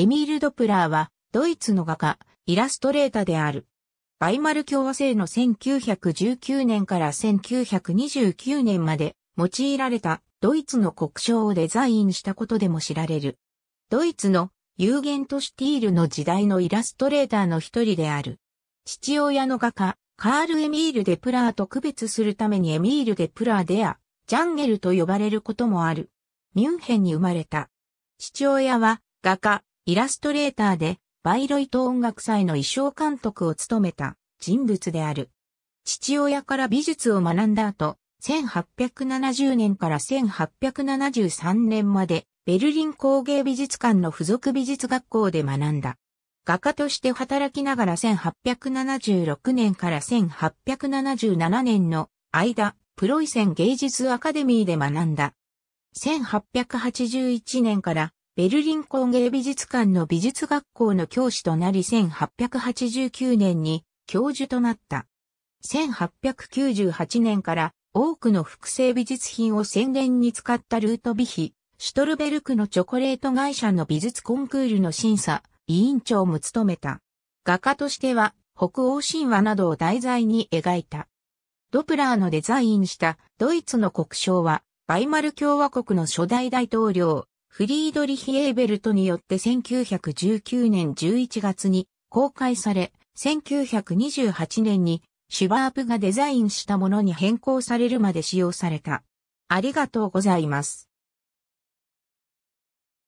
エミール・ドプラーは、ドイツの画家、イラストレーターである。バイマル共和制の1919年から1929年まで用いられたドイツの国章をデザインしたことでも知られる。ドイツの有限都市ティールの時代のイラストレーターの一人である。父親の画家、カール・エミール・デ・プラーと区別するためにエミール・デ・プラーでや、ジャンゲルと呼ばれることもある。ミュンヘンに生まれた。父親は画家、イラストレーターで、バイロイト音楽祭の衣装監督を務めた人物である。父親から美術を学んだ後、1870年から1873年までベルリン工芸美術館の付属美術学校で学んだ。画家として働きながら1876年から1877年の間、プロイセン芸術アカデミーで学んだ。1881年からベルリン工芸美術館の美術学校の教師となり1889年に教授となった。1898年から多くの複製美術品を宣伝に使ったルートビヒ、シュトルベルクのチョコレート会社の美術コンクールの審査、委員長も務めた。画家としては北欧神話などを題材に描いた。ドプラーのデザインしたドイツの国章は、バイマル共和国の初代大統領、フリードリヒ・エーベルトによって1919年11月に公開され、1928年にシュバープがデザインしたものに変更されるまで使用された。ありがとうございます。